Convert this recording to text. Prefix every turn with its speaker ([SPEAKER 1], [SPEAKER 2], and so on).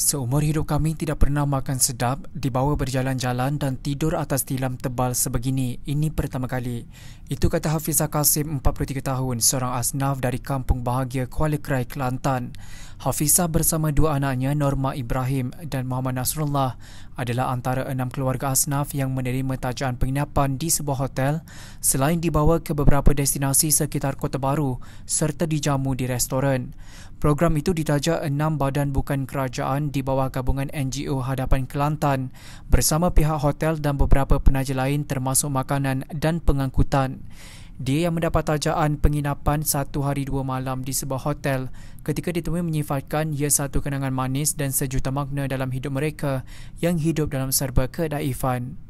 [SPEAKER 1] Seumur hidup kami tidak pernah makan sedap, dibawa berjalan-jalan dan tidur atas tilam tebal sebegini. Ini pertama kali. Itu kata Hafizah Kasim, 43 tahun, seorang asnaf dari Kampung Bahagia, Kuala Kerai, Kelantan. Hafizah bersama dua anaknya, Norma Ibrahim dan Muhammad Nasrullah, adalah antara enam keluarga asnaf yang menerima tajaan penginapan di sebuah hotel selain dibawa ke beberapa destinasi sekitar Kota Baru serta dijamu di restoran. Program itu ditaja enam badan bukan kerajaan di bawah gabungan NGO Hadapan Kelantan bersama pihak hotel dan beberapa penaja lain termasuk makanan dan pengangkutan. Dia yang mendapat tajaan penginapan satu hari dua malam di sebuah hotel ketika ditemui menyifatkan ia satu kenangan manis dan sejuta makna dalam hidup mereka yang hidup dalam serba kedaifan.